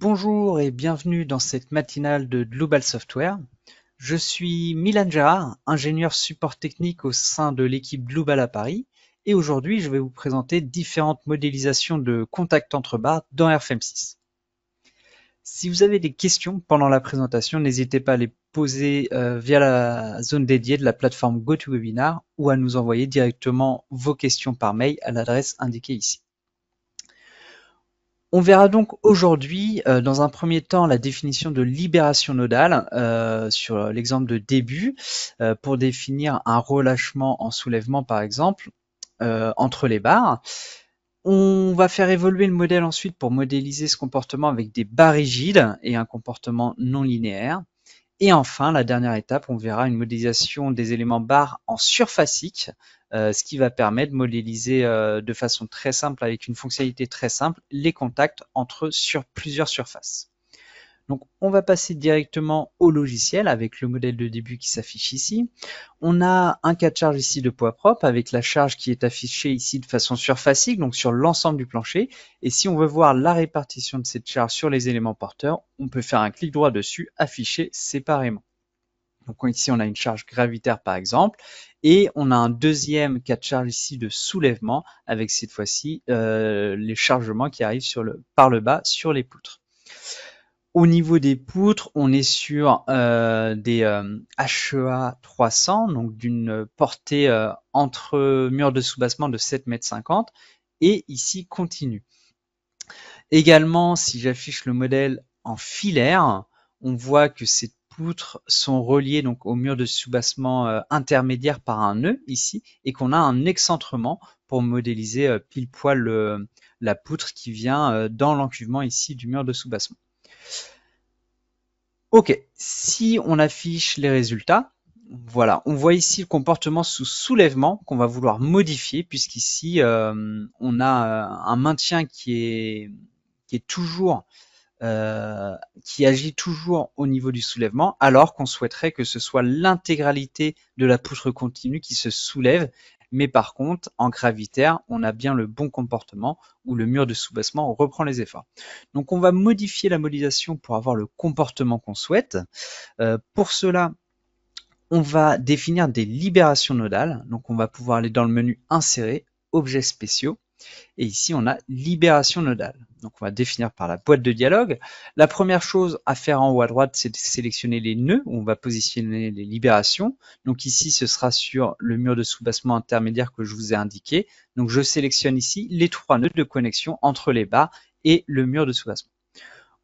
Bonjour et bienvenue dans cette matinale de Global Software. Je suis Milan Gérard, ingénieur support technique au sein de l'équipe Global à Paris et aujourd'hui je vais vous présenter différentes modélisations de contact entre barres dans RFM6. Si vous avez des questions pendant la présentation, n'hésitez pas à les poser euh, via la zone dédiée de la plateforme GoToWebinar ou à nous envoyer directement vos questions par mail à l'adresse indiquée ici. On verra donc aujourd'hui, euh, dans un premier temps, la définition de libération nodale euh, sur l'exemple de début euh, pour définir un relâchement en soulèvement, par exemple, entre les barres. On va faire évoluer le modèle ensuite pour modéliser ce comportement avec des barres rigides et un comportement non linéaire. Et enfin, la dernière étape, on verra une modélisation des éléments barres en surfacique euh, ce qui va permettre de modéliser euh, de façon très simple, avec une fonctionnalité très simple, les contacts entre sur plusieurs surfaces. Donc on va passer directement au logiciel avec le modèle de début qui s'affiche ici. On a un cas de charge ici de poids propre avec la charge qui est affichée ici de façon surfacique, donc sur l'ensemble du plancher. Et si on veut voir la répartition de cette charge sur les éléments porteurs, on peut faire un clic droit dessus, afficher séparément. Donc ici, on a une charge gravitaire par exemple. Et on a un deuxième cas de charge ici de soulèvement avec cette fois-ci euh, les chargements qui arrivent sur le, par le bas sur les poutres. Au niveau des poutres, on est sur euh, des HEA euh, 300, donc d'une portée entre murs de soubassement de 7,50 m et ici continue. Également, si j'affiche le modèle en filaire, on voit que c'est sont reliés donc au mur de soubassement euh, intermédiaire par un nœud ici et qu'on a un excentrement pour modéliser euh, pile poil la poutre qui vient euh, dans l'encuvement ici du mur de soubassement. Ok, si on affiche les résultats, voilà, on voit ici le comportement sous soulèvement qu'on va vouloir modifier puisqu'ici on a un maintien qui est, qui est toujours euh, qui agit toujours au niveau du soulèvement, alors qu'on souhaiterait que ce soit l'intégralité de la poutre continue qui se soulève. Mais par contre, en gravitaire, on a bien le bon comportement où le mur de soubassement reprend les efforts. Donc on va modifier la modélisation pour avoir le comportement qu'on souhaite. Euh, pour cela, on va définir des libérations nodales. Donc on va pouvoir aller dans le menu insérer, objets spéciaux. Et ici, on a libération nodale. Donc, on va définir par la boîte de dialogue. La première chose à faire en haut à droite, c'est de sélectionner les nœuds. Où on va positionner les libérations. Donc ici, ce sera sur le mur de soubassement intermédiaire que je vous ai indiqué. Donc, je sélectionne ici les trois nœuds de connexion entre les barres et le mur de soubassement.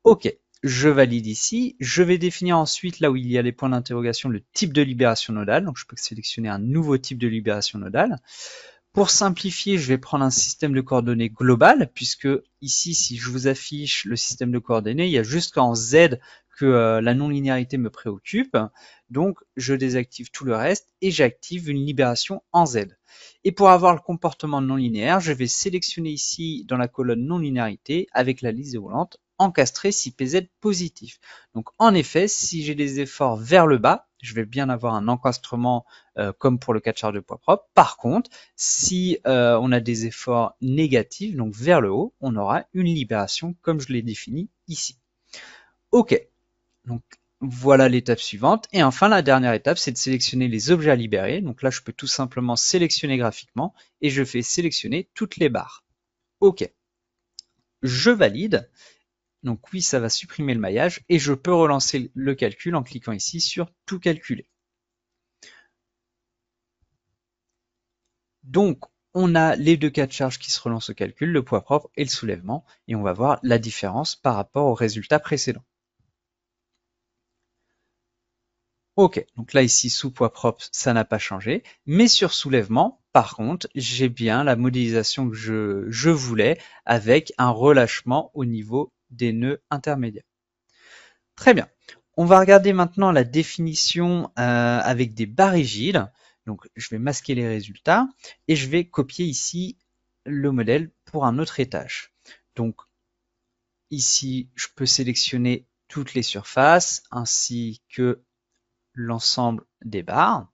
OK je valide ici. Je vais définir ensuite, là où il y a les points d'interrogation, le type de libération nodale. Donc, je peux sélectionner un nouveau type de libération nodale. Pour simplifier, je vais prendre un système de coordonnées global, puisque ici, si je vous affiche le système de coordonnées, il y a juste qu'en Z que euh, la non-linéarité me préoccupe. Donc, je désactive tout le reste et j'active une libération en Z. Et pour avoir le comportement non linéaire, je vais sélectionner ici dans la colonne non-linéarité avec la liste déroulante encastrer si PZ positif. Donc, en effet, si j'ai des efforts vers le bas, je vais bien avoir un encastrement euh, comme pour le catcheur de poids propre. Par contre, si euh, on a des efforts négatifs, donc vers le haut, on aura une libération comme je l'ai défini ici. Ok, donc voilà l'étape suivante. Et enfin, la dernière étape, c'est de sélectionner les objets à libérer. Donc là, je peux tout simplement sélectionner graphiquement et je fais sélectionner toutes les barres. Ok, je valide donc oui, ça va supprimer le maillage et je peux relancer le calcul en cliquant ici sur tout calculer. Donc on a les deux cas de charge qui se relancent au calcul, le poids propre et le soulèvement, et on va voir la différence par rapport au résultat précédent. Ok, donc là ici sous poids propre, ça n'a pas changé, mais sur soulèvement, par contre, j'ai bien la modélisation que je, voulais avec un relâchement au niveau des nœuds intermédiaires. Très bien. On va regarder maintenant la définition euh, avec des barres rigides. Donc je vais masquer les résultats et je vais copier ici le modèle pour un autre étage. Donc ici, je peux sélectionner toutes les surfaces ainsi que l'ensemble des barres.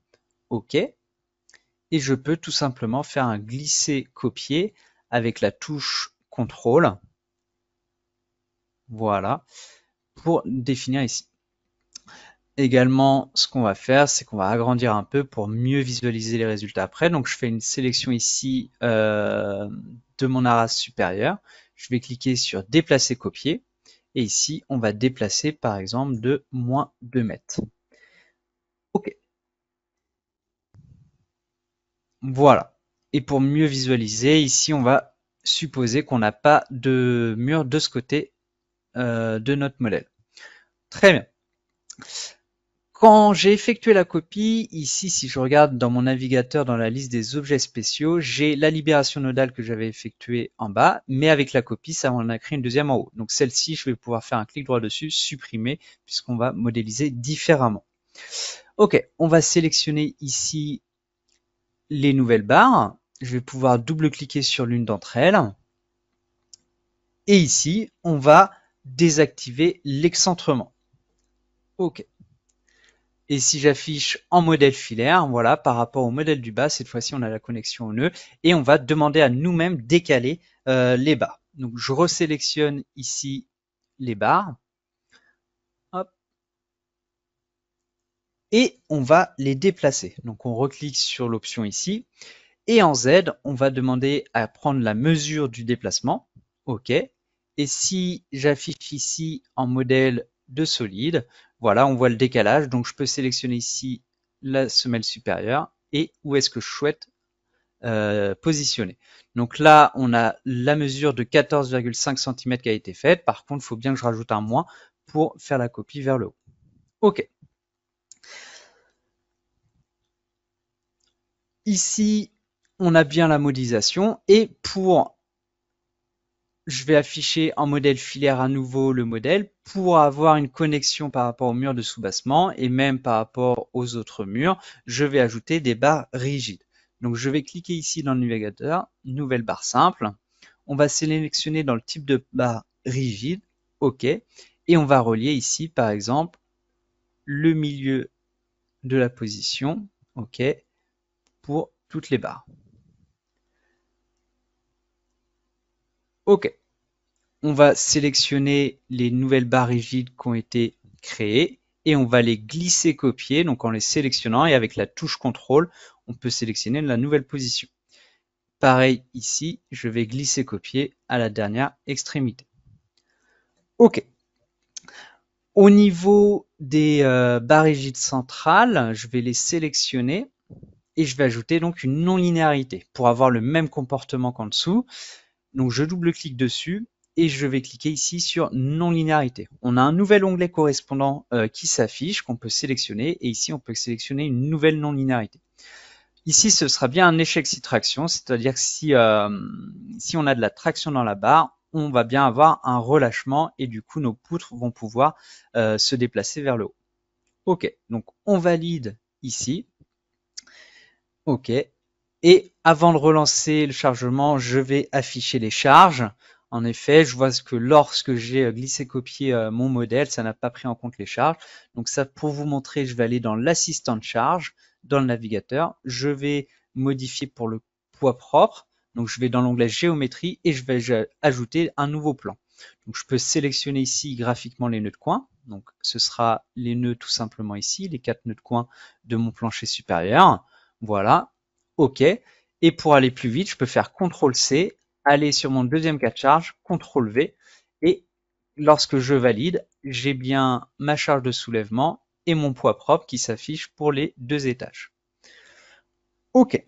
OK. Et je peux tout simplement faire un glisser-copier avec la touche contrôle. Voilà, pour définir ici. Également, ce qu'on va faire, c'est qu'on va agrandir un peu pour mieux visualiser les résultats après. Donc, je fais une sélection ici euh, de mon arras supérieur. Je vais cliquer sur déplacer, copier. Et ici, on va déplacer par exemple de moins 2 mètres. OK. Voilà. Et pour mieux visualiser, ici, on va supposer qu'on n'a pas de mur de ce côté euh, de notre modèle. Très bien. Quand j'ai effectué la copie, ici, si je regarde dans mon navigateur, dans la liste des objets spéciaux, j'ai la libération nodale que j'avais effectuée en bas, mais avec la copie, ça en a créé une deuxième en haut. Donc celle-ci, je vais pouvoir faire un clic droit dessus, supprimer, puisqu'on va modéliser différemment. Ok, on va sélectionner ici les nouvelles barres. Je vais pouvoir double-cliquer sur l'une d'entre elles. Et ici, on va désactiver l'excentrement. OK. Et si j'affiche en modèle filaire, voilà, par rapport au modèle du bas, cette fois-ci on a la connexion au nœud, et on va demander à nous-mêmes décaler euh, les bas. Donc je resélectionne ici les barres. Hop. Et on va les déplacer. Donc on reclique sur l'option ici. Et en Z, on va demander à prendre la mesure du déplacement. OK. Et si j'affiche ici en modèle de solide, voilà, on voit le décalage. Donc, je peux sélectionner ici la semelle supérieure et où est-ce que je souhaite euh, positionner. Donc là, on a la mesure de 14,5 cm qui a été faite. Par contre, il faut bien que je rajoute un moins pour faire la copie vers le haut. OK. Ici, on a bien la modélisation. Et pour je vais afficher en modèle filaire à nouveau le modèle pour avoir une connexion par rapport au mur de soubassement et même par rapport aux autres murs, je vais ajouter des barres rigides. Donc je vais cliquer ici dans le navigateur, nouvelle barre simple. On va sélectionner dans le type de barre rigide, OK, et on va relier ici par exemple le milieu de la position, OK, pour toutes les barres. OK on va sélectionner les nouvelles barres rigides qui ont été créées et on va les glisser copier donc en les sélectionnant et avec la touche contrôle on peut sélectionner la nouvelle position pareil ici je vais glisser copier à la dernière extrémité ok au niveau des euh, barres rigides centrales je vais les sélectionner et je vais ajouter donc une non-linéarité pour avoir le même comportement qu'en dessous donc je double-clique dessus et je vais cliquer ici sur non-linéarité. On a un nouvel onglet correspondant euh, qui s'affiche, qu'on peut sélectionner, et ici on peut sélectionner une nouvelle non-linéarité. Ici, ce sera bien un échec si traction, c'est-à-dire que si, euh, si on a de la traction dans la barre, on va bien avoir un relâchement et du coup nos poutres vont pouvoir euh, se déplacer vers le haut. Ok, donc on valide ici. Ok, et avant de relancer le chargement, je vais afficher les charges. En effet, je vois que lorsque j'ai euh, glissé-copié euh, mon modèle, ça n'a pas pris en compte les charges. Donc ça, pour vous montrer, je vais aller dans l'assistant de charge, dans le navigateur. Je vais modifier pour le poids propre. Donc je vais dans l'onglet géométrie et je vais ajouter un nouveau plan. Donc je peux sélectionner ici graphiquement les nœuds de coin. Donc ce sera les nœuds tout simplement ici, les quatre nœuds de coin de mon plancher supérieur. Voilà, OK. Et pour aller plus vite, je peux faire CTRL-C aller sur mon deuxième cas de charge, CTRL V, et lorsque je valide, j'ai bien ma charge de soulèvement et mon poids propre qui s'affiche pour les deux étages. OK.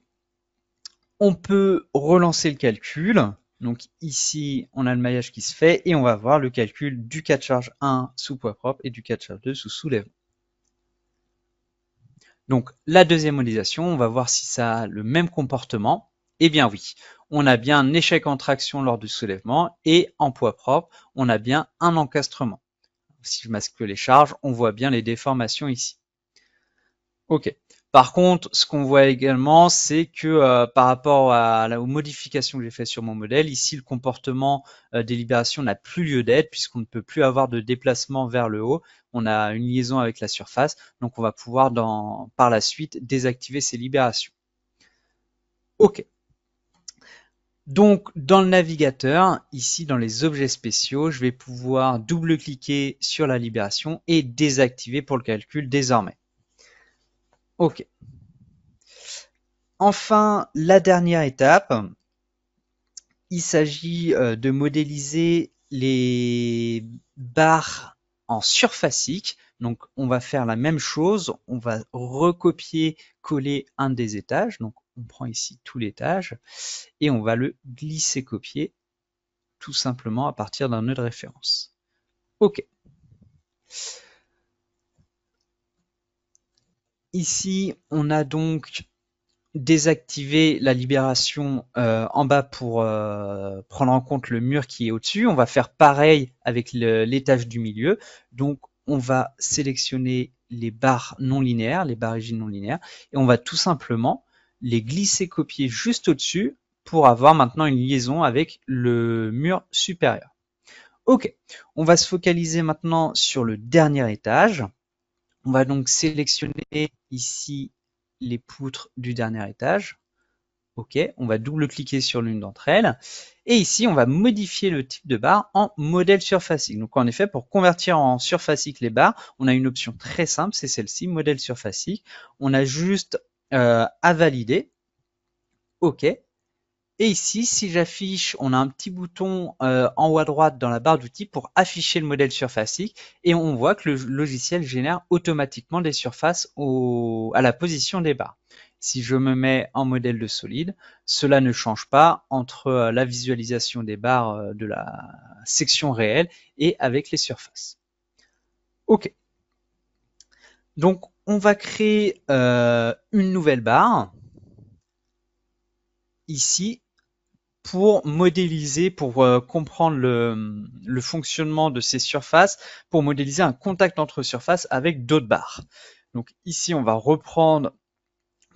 On peut relancer le calcul. Donc ici, on a le maillage qui se fait et on va voir le calcul du cas de charge 1 sous poids propre et du cas de charge 2 sous soulèvement. Donc la deuxième modélisation, on va voir si ça a le même comportement. Eh bien oui, on a bien un échec en traction lors du soulèvement et en poids propre, on a bien un encastrement. Si je masque les charges, on voit bien les déformations ici. Ok. Par contre, ce qu'on voit également, c'est que euh, par rapport à, aux modifications que j'ai faites sur mon modèle, ici le comportement euh, des libérations n'a plus lieu d'être puisqu'on ne peut plus avoir de déplacement vers le haut. On a une liaison avec la surface, donc on va pouvoir dans, par la suite désactiver ces libérations. Ok. Donc dans le navigateur, ici dans les objets spéciaux, je vais pouvoir double-cliquer sur la libération et désactiver pour le calcul désormais. OK. Enfin, la dernière étape, il s'agit euh, de modéliser les barres en surfacique. Donc on va faire la même chose, on va recopier, coller un des étages on prend ici tout l'étage et on va le glisser copier tout simplement à partir d'un nœud de référence. OK. Ici, on a donc désactivé la libération euh, en bas pour euh, prendre en compte le mur qui est au-dessus. On va faire pareil avec l'étage du milieu. Donc on va sélectionner les barres non linéaires, les barres rigides non linéaires, et on va tout simplement les glisser copier juste au-dessus pour avoir maintenant une liaison avec le mur supérieur. Ok, on va se focaliser maintenant sur le dernier étage. On va donc sélectionner ici les poutres du dernier étage. OK, on va double-cliquer sur l'une d'entre elles. Et ici, on va modifier le type de barre en modèle surfacique. Donc en effet, pour convertir en surfacique les barres, on a une option très simple, c'est celle-ci, modèle surfacique. On a juste euh, à valider. OK. Et ici, si j'affiche, on a un petit bouton euh, en haut à droite dans la barre d'outils pour afficher le modèle surfacique et on voit que le logiciel génère automatiquement des surfaces au, à la position des barres. Si je me mets en modèle de solide, cela ne change pas entre euh, la visualisation des barres de la section réelle et avec les surfaces. OK. Donc on va créer euh, une nouvelle barre ici pour modéliser, pour euh, comprendre le, fonctionnement de ces surfaces, pour modéliser un contact entre surfaces avec d'autres barres. Donc ici, on va reprendre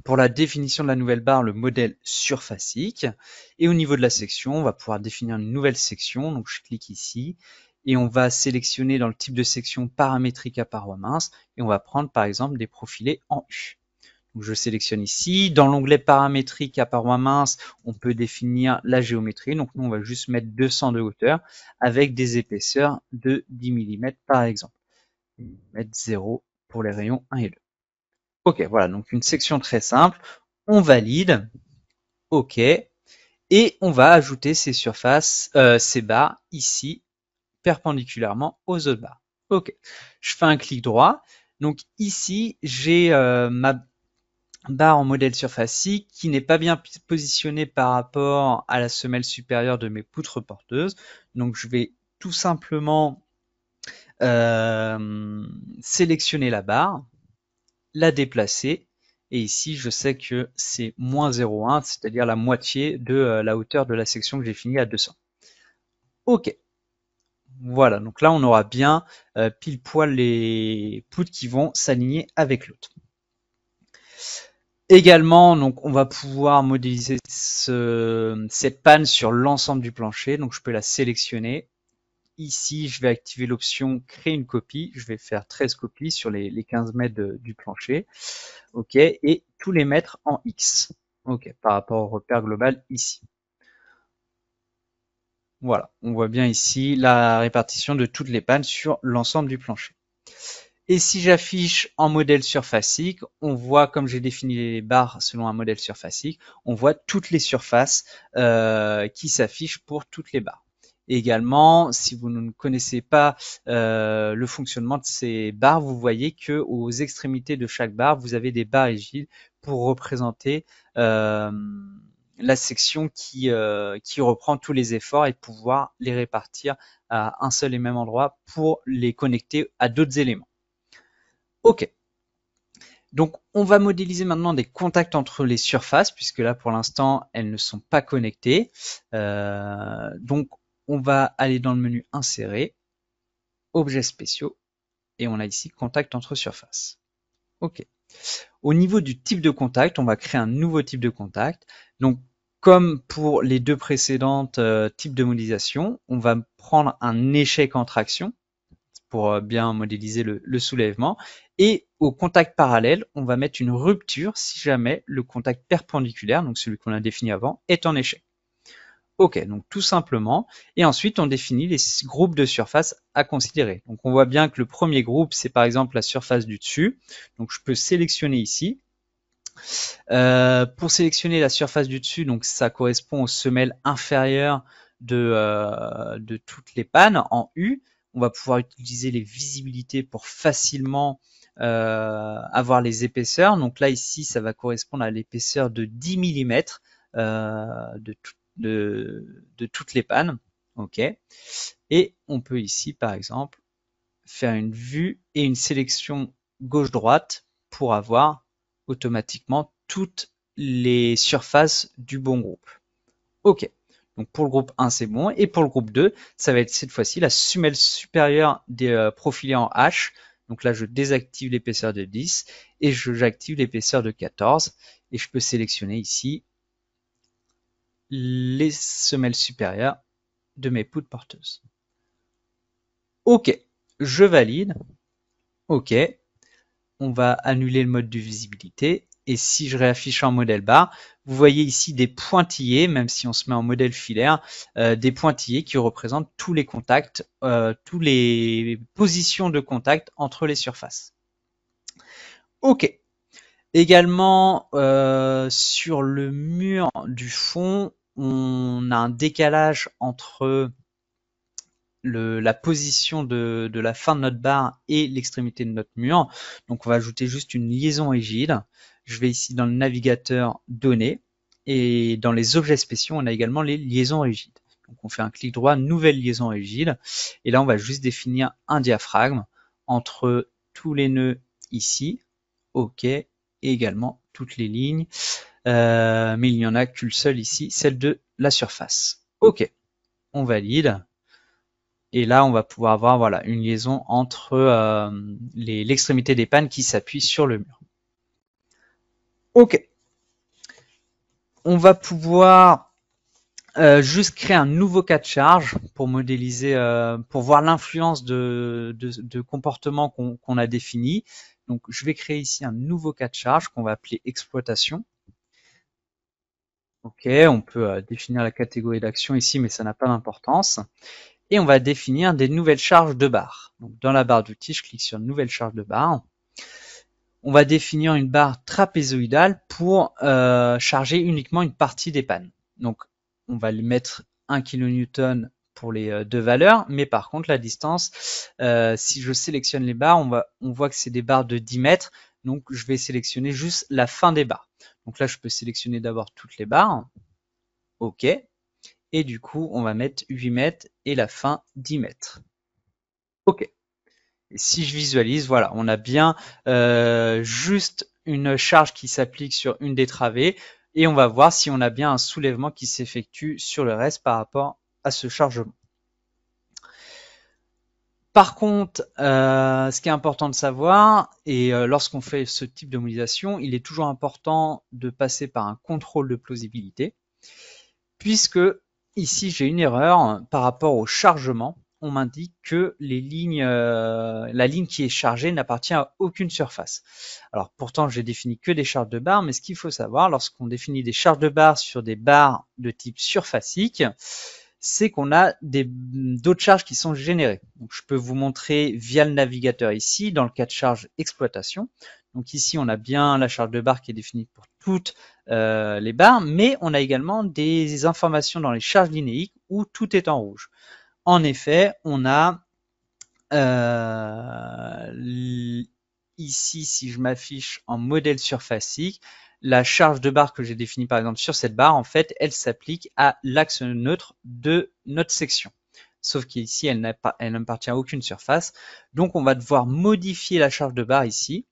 pour la définition de la nouvelle barre le modèle surfacique. Et au niveau de la section, on va pouvoir définir une nouvelle section. Donc je clique ici et on va sélectionner dans le type de section paramétrique à paroi mince et on va prendre par exemple des profilés en U. Donc je sélectionne ici. Dans l'onglet paramétrique à paroi mince, on peut définir la géométrie. Donc nous, on va juste mettre 200 de hauteur avec des épaisseurs de 10 mm par exemple. Mettre 0 pour les rayons 1 et 2. Ok, voilà, donc une section très simple. On valide. OK. Et on va ajouter ces surfaces, euh, ces barres ici perpendiculairement aux autres barres. Ok, je fais un clic droit. Donc ici, j'ai euh, ma barre en modèle surfacique qui n'est pas bien positionnée par rapport à la semelle supérieure de mes poutres porteuses. Donc je vais tout simplement euh, sélectionner la barre, la déplacer. Et ici, je sais que c'est moins 0,1, c'est-à-dire la moitié de euh, la hauteur de la section que j'ai fini à 200. OK. Voilà, donc là on aura bien euh, pile poil les poutres qui vont s'aligner avec l'autre. Également, donc on va pouvoir modéliser cette panne sur l'ensemble du plancher. Donc je peux la sélectionner. Ici, je vais activer l'option créer une copie. Je vais faire 13 copies sur les, 15 mètres du plancher. OK. Et tous les mettre en X. OK. Par rapport au repère global ici. Voilà, on voit bien ici la répartition de toutes les pannes sur l'ensemble du plancher. Et si j'affiche en modèle surfacique, on voit, comme j'ai défini les barres selon un modèle surfacique, on voit toutes les surfaces euh, qui s'affichent pour toutes les barres. également, si vous ne connaissez pas euh, le fonctionnement de ces barres, vous voyez que aux extrémités de chaque barre, vous avez des barres rigides pour représenter euh, la section qui, euh, qui reprend tous les efforts et pouvoir les répartir à un seul et même endroit pour les connecter à d'autres éléments. OK. Donc on va modéliser maintenant des contacts entre les surfaces, puisque là pour l'instant elles ne sont pas connectées. Euh, donc on va aller dans le menu insérer, objets spéciaux, et on a ici contact entre surfaces. OK. Au niveau du type de contact, on va créer un nouveau type de contact. Donc, comme pour les deux précédentes euh, types de modélisation, on va prendre un échec en traction pour euh, bien modéliser le, le, soulèvement. Et au contact parallèle, on va mettre une rupture si jamais le contact perpendiculaire, donc celui qu'on a défini avant, est en échec. OK, donc tout simplement. Et ensuite, on définit les groupes de surface à considérer. Donc on voit bien que le premier groupe, c'est par exemple la surface du dessus. Donc je peux sélectionner ici. Euh, pour sélectionner la surface du dessus, donc ça correspond aux semelles inférieures de, euh, de toutes les pannes en U. On va pouvoir utiliser les visibilités pour facilement euh, avoir les épaisseurs. Donc là ici, ça va correspondre à l'épaisseur de 10 mm de toutes de, toutes les pannes. OK. Et on peut ici, par exemple, faire une vue et une sélection gauche-droite pour avoir automatiquement toutes les surfaces du bon groupe. OK. Donc pour le groupe 1, c'est bon. Et pour le groupe 2, ça va être cette fois-ci la semelle supérieure des euh, profilés en H. Donc là, je désactive l'épaisseur de 10 et j'active l'épaisseur de 14. Et je peux sélectionner ici les semelles supérieures de mes poutres porteuses. Ok, je valide. Ok, on va annuler le mode de visibilité. Et si je réaffiche en modèle bar, vous voyez ici des pointillés, même si on se met en modèle filaire, euh, des pointillés qui représentent tous les contacts, euh, toutes les positions de contact entre les surfaces. Ok. Également, euh, sur le mur du fond, on a un décalage entre la position de, la fin de notre barre et l'extrémité de notre mur. Donc on va ajouter juste une liaison rigide. Je vais ici dans le navigateur donné. et dans les objets spéciaux, on a également les liaisons rigides. Donc on fait un clic droit, nouvelle liaison rigide. Et là, on va juste définir un diaphragme entre tous les nœuds ici, OK, et également toutes les lignes, euh, mais il n'y en a qu'une seule ici, celle de la surface. Ok, on valide. Et là, on va pouvoir avoir voilà, une liaison entre euh, l'extrémité des pannes qui s'appuie sur le mur. Ok. On va pouvoir euh, juste créer un nouveau cas de charge pour modéliser, pour voir l'influence de, comportement qu'on a défini. Donc, je vais créer ici un nouveau cas de charge qu'on va appeler exploitation. OK, on peut euh, définir la catégorie d'action ici, mais ça n'a pas d'importance. Et on va définir des nouvelles charges de barre. Donc, dans la barre d'outils, je clique sur nouvelle charge de barre. On va définir une barre trapézoïdale pour euh, charger uniquement une partie des pannes. Donc, on va lui mettre 1 kN pour les euh, deux valeurs. Mais par contre, la distance, euh, si je sélectionne les barres, on, voit que c'est des barres de 10 mètres. Donc, je vais sélectionner juste la fin des barres. Donc là, je peux sélectionner d'abord toutes les barres. OK. Et du coup, on va mettre 8 mètres et la fin 10 mètres. OK. si je visualise, voilà, on a bien euh, juste une charge qui s'applique sur une des travées et on va voir si on a bien un soulèvement qui s'effectue sur le reste par rapport ce chargement. Par contre, euh, ce qui est important de savoir, et euh, lorsqu'on fait ce type de il est toujours important de passer par un contrôle de plausibilité, puisque ici j'ai une erreur par rapport au chargement. On m'indique que les lignes, euh, la ligne qui est chargée n'appartient à aucune surface. Alors pourtant, j'ai défini que des charges de barres, mais ce qu'il faut savoir, lorsqu'on définit des charges de barres sur des barres de type surfacique, c'est qu'on a d'autres charges qui sont générées. Donc, je peux vous montrer via le navigateur ici, dans le cas de charge exploitation. Donc ici, on a bien la charge de barre qui est définie pour toutes euh, les barres, mais on a également des informations dans les charges linéiques où tout est en rouge. En effet, on a euh, ici, si je m'affiche en modèle surfacique, la charge de barre que j'ai définie par exemple sur cette barre, en fait, elle s'applique à l'axe neutre de notre section. Sauf qu'ici, elle n'appartient à aucune surface. Donc, on va devoir modifier la charge de barre ici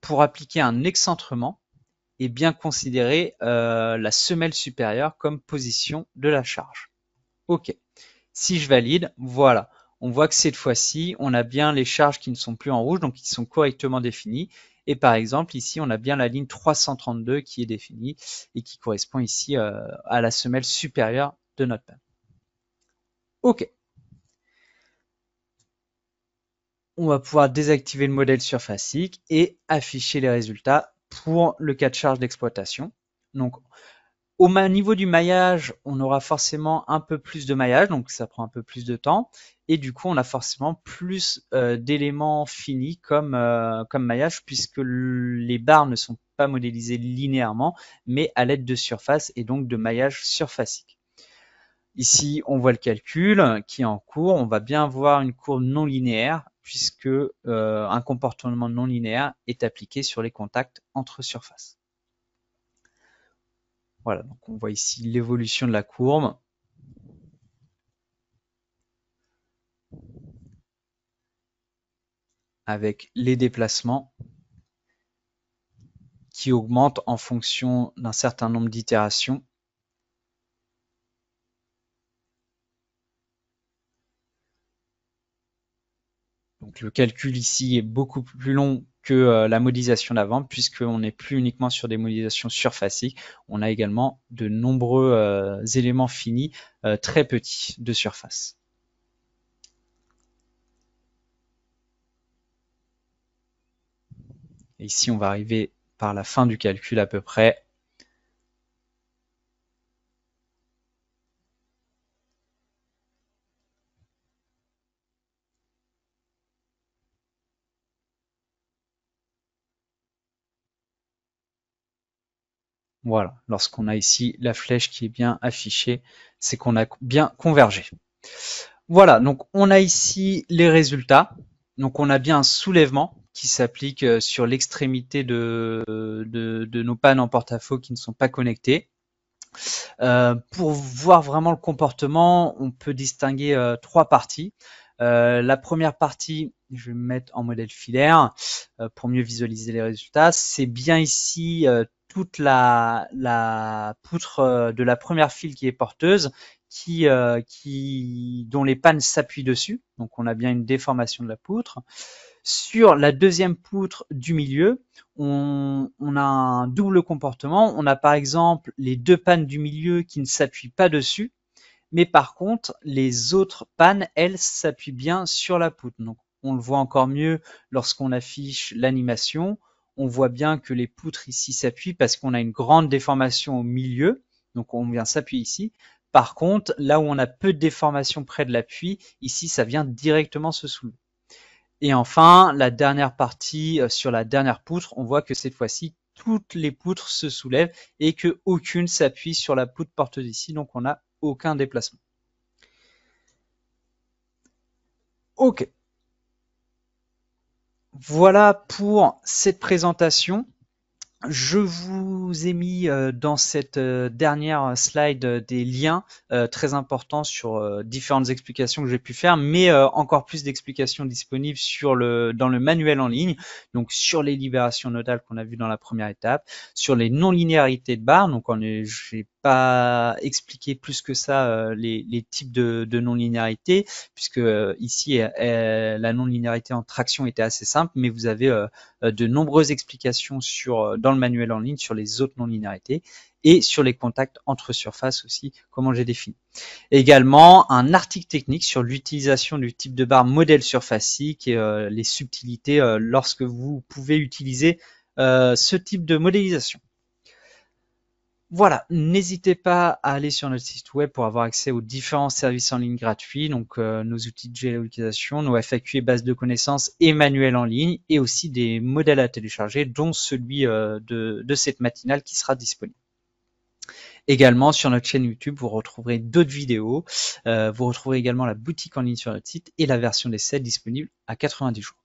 pour appliquer un excentrement et bien considérer euh, la semelle supérieure comme position de la charge. OK. Si je valide, voilà. On voit que cette fois-ci, on a bien les charges qui ne sont plus en rouge, donc qui sont correctement définies. Et par exemple, ici, on a bien la ligne 332 qui est définie et qui correspond ici euh, à la semelle supérieure de notre panne. OK. On va pouvoir désactiver le modèle surfacique et afficher les résultats pour le cas de charge d'exploitation. Donc, au niveau du maillage, on aura forcément un peu plus de maillage, donc ça prend un peu plus de temps. Et du coup, on a forcément plus euh, d'éléments finis comme, euh, comme maillage, puisque les barres ne sont pas modélisées linéairement, mais à l'aide de surface et donc de maillage surfacique. Ici, on voit le calcul qui est en cours. On va bien voir une courbe non linéaire, puisque euh, un comportement non linéaire est appliqué sur les contacts entre surfaces. Voilà, donc on voit ici l'évolution de la courbe. avec les déplacements qui augmentent en fonction d'un certain nombre d'itérations. Donc le calcul ici est beaucoup plus long que euh, la modélisation d'avant, puisqu'on n'est plus uniquement sur des modélisations surfaciques, on a également de nombreux euh, éléments finis euh, très petits de surface. Et ici, on va arriver par la fin du calcul à peu près Voilà, lorsqu'on a ici la flèche qui est bien affichée, c'est qu'on a bien convergé. Voilà, donc on a ici les résultats. Donc on a bien un soulèvement qui s'applique euh, sur l'extrémité de, de, nos pannes en porte-à-faux qui ne sont pas connectées. Euh, pour voir vraiment le comportement, on peut distinguer euh, trois parties. Euh, la première partie, je vais me mettre en modèle filaire euh, pour mieux visualiser les résultats. C'est bien ici euh, toute la, poutre de la première file qui est porteuse, qui, qui dont les pannes s'appuient dessus. Donc on a bien une déformation de la poutre. Sur la deuxième poutre du milieu, on a un double comportement. On a par exemple les deux pannes du milieu qui ne s'appuient pas dessus, mais par contre, les autres pannes, elles, s'appuient bien sur la poutre. Donc, on le voit encore mieux lorsqu'on affiche l'animation. On voit bien que les poutres ici s'appuient parce qu'on a une grande déformation au milieu. Donc, on vient s'appuyer ici. Par contre, là où on a peu de déformation près de l'appui, ici, ça vient directement se soulever. Et enfin, la dernière partie euh, sur la dernière poutre, on voit que cette fois-ci, toutes les poutres se soulèvent et que s'appuie sur la poutre porteuse ici. Donc, on a aucun déplacement. Ok. Voilà pour cette présentation. Je vous ai mis euh, dans cette euh, dernière slide euh, des liens très importants sur différentes explications que j'ai pu faire, mais encore plus d'explications disponibles sur le, dans le manuel en ligne, donc sur les libérations nodales qu'on a vues dans la première étape, sur les non-linéarités de barres, donc j'ai pas expliquer plus que ça euh, les, types de, non-linéarité, puisque euh, ici euh, la non-linéarité en traction était assez simple, mais vous avez de nombreuses explications sur dans le manuel en ligne sur les autres non-linéarités et sur les contacts entre surfaces aussi, comment j'ai défini. Également, un article technique sur l'utilisation du type de barre modèle surfacique et les subtilités lorsque vous pouvez utiliser ce type de modélisation. Voilà, n'hésitez pas à aller sur notre site web pour avoir accès aux différents services en ligne gratuits, donc euh, nos outils de géolocalisation, nos FAQ et bases de connaissances et manuels en ligne, et aussi des modèles à télécharger, dont celui euh, de, cette matinale qui sera disponible. Également sur notre chaîne YouTube, vous retrouverez d'autres vidéos. Euh, vous retrouverez également la boutique en ligne sur notre site et la version d'essai disponible à 90 jours.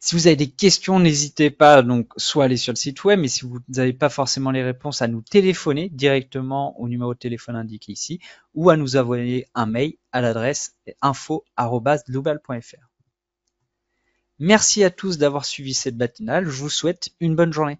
Si vous avez des questions, n'hésitez pas donc soit aller sur le site web, mais si vous n'avez pas forcément les réponses, à nous téléphoner directement au numéro de téléphone indiqué ici ou à nous envoyer un mail à l'adresse info@global.fr. Merci à tous d'avoir suivi cette matinale. Je vous souhaite une bonne journée.